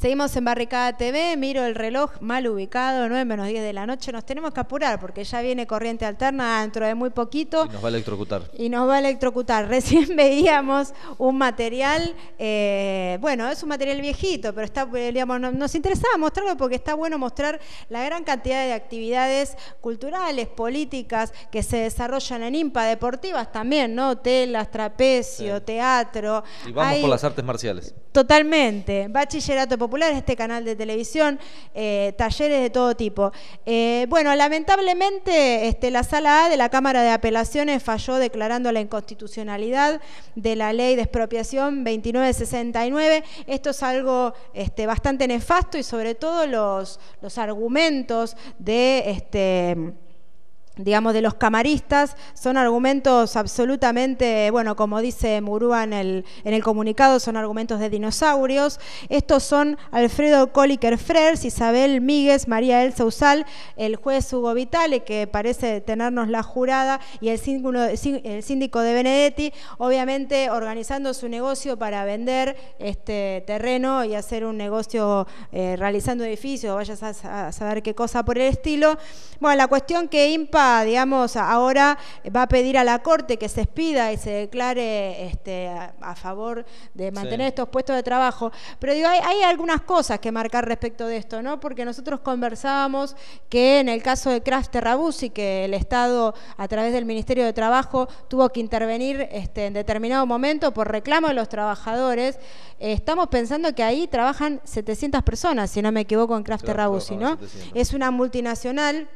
Seguimos en Barricada TV, miro el reloj mal ubicado, 9 menos 10 de la noche. Nos tenemos que apurar porque ya viene corriente alterna dentro de muy poquito. Y nos va a electrocutar. Y nos va a electrocutar. Recién veíamos un material, eh, bueno, es un material viejito, pero está, eh, nos interesaba mostrarlo porque está bueno mostrar la gran cantidad de actividades culturales, políticas que se desarrollan en IMPA, deportivas también, ¿no? Telas, trapecio, teatro. Y vamos por las artes marciales. Totalmente. Bachillerato este canal de televisión, eh, talleres de todo tipo. Eh, bueno, lamentablemente este, la sala A de la Cámara de Apelaciones falló declarando la inconstitucionalidad de la ley de expropiación 2969. Esto es algo este, bastante nefasto y sobre todo los, los argumentos de... Este, digamos, de los camaristas, son argumentos absolutamente, bueno, como dice Murúa en el, en el comunicado, son argumentos de dinosaurios. Estos son Alfredo Coliker Frers, Isabel Míguez, María Elsa Usal, el juez Hugo Vitale, que parece tenernos la jurada, y el síndico, de Benedetti, obviamente organizando su negocio para vender este terreno y hacer un negocio eh, realizando edificios, vayas a, a saber qué cosa por el estilo. Bueno, la cuestión que IMPA digamos, ahora va a pedir a la Corte que se expida y se declare este, a, favor de mantener estos puestos de trabajo. Pero digo, hay, algunas cosas que marcar respecto de esto, ¿no? Porque nosotros conversábamos que en el caso de Kraft Terrabusi, que el Estado, a través del Ministerio de Trabajo, tuvo que intervenir este, en determinado momento por reclamo de los trabajadores, eh, estamos pensando que ahí trabajan 700 personas, si no me equivoco, en Kraft Terrabusi, ¿no? Es una multinacional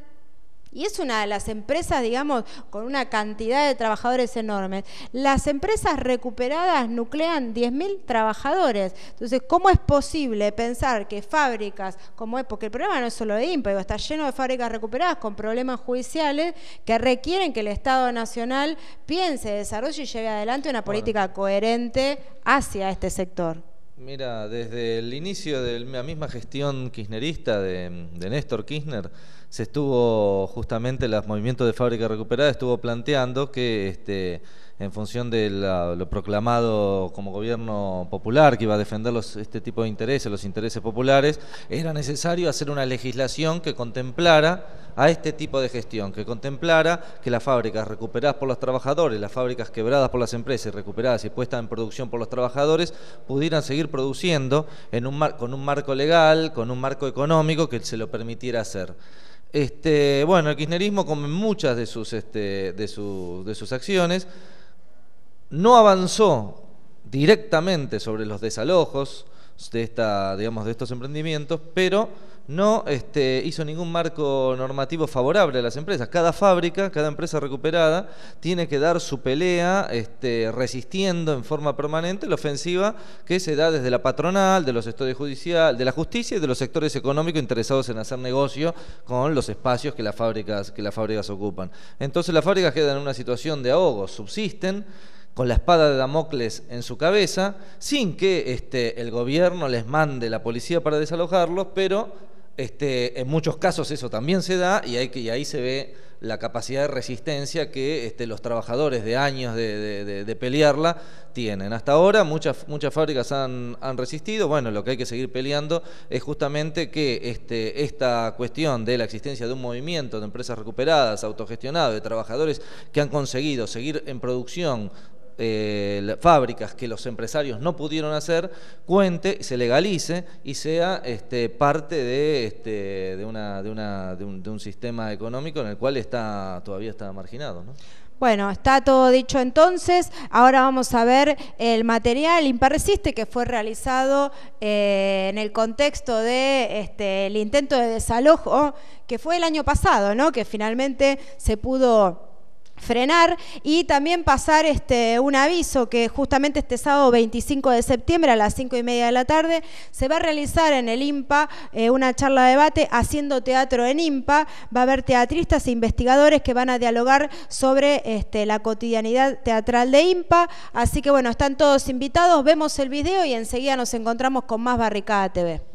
y es una de las empresas, digamos, con una cantidad de trabajadores enormes. Las empresas recuperadas nuclean 10.000 trabajadores. Entonces, ¿cómo es posible pensar que fábricas como es? Porque el problema no es solo de INPE, está lleno de fábricas recuperadas con problemas judiciales que requieren que el Estado Nacional piense, desarrolle y lleve adelante una política coherente hacia este sector. Mira, desde el inicio de la misma gestión kirchnerista de, de Néstor Kirchner, se estuvo justamente los movimientos de fábrica recuperada estuvo planteando que este en función de lo proclamado como gobierno popular que iba a defender este tipo de intereses, los intereses populares, era necesario hacer una legislación que contemplara a este tipo de gestión, que contemplara que las fábricas recuperadas por los trabajadores, las fábricas quebradas por las empresas, y recuperadas y puestas en producción por los trabajadores, pudieran seguir produciendo en un con un marco legal, con un marco económico que se lo permitiera hacer. Este, bueno, el kirchnerismo come muchas de sus, este, de, de sus acciones. No avanzó directamente sobre los desalojos de, esta, digamos, de estos emprendimientos, pero no este, hizo ningún marco normativo favorable a las empresas. Cada fábrica, cada empresa recuperada, tiene que dar su pelea este, resistiendo en forma permanente la ofensiva que se da desde la patronal, de los estudios judiciales, de la justicia y de los sectores económicos interesados en hacer negocio con los espacios que las fábricas, que las fábricas ocupan. Entonces las fábricas quedan en una situación de ahogo, subsisten con la espada de Damocles en su cabeza, sin que este, el gobierno les mande la policía para desalojarlos, pero este, en muchos casos eso también se da y, ahí se ve la capacidad de resistencia que este, los trabajadores de años de, pelearla tienen. Hasta ahora muchas, muchas fábricas han, resistido, bueno, lo que hay que seguir peleando es justamente que este, esta cuestión de la existencia de un movimiento de empresas recuperadas, autogestionadas, de trabajadores que han conseguido seguir en producción eh, fábricas que los empresarios no pudieron hacer, cuente, se legalice y sea este, parte de, este, de, una, de, de, un, sistema económico en el cual está, todavía está marginado. Bueno, está todo dicho entonces. Ahora vamos a ver el material Imparresiste que fue realizado eh, en el contexto de este, intento de desalojo que fue el año pasado, ¿no? Que finalmente se pudo frenar y también pasar este, un aviso que justamente este sábado 25 de septiembre a las 5 y media de la tarde se va a realizar en el IMPA eh, una charla de debate haciendo teatro en IMPA. Va a haber teatristas e investigadores que van a dialogar sobre este, la cotidianidad teatral de IMPA. Así que bueno, están todos invitados, vemos el video y enseguida nos encontramos con más Barricada TV.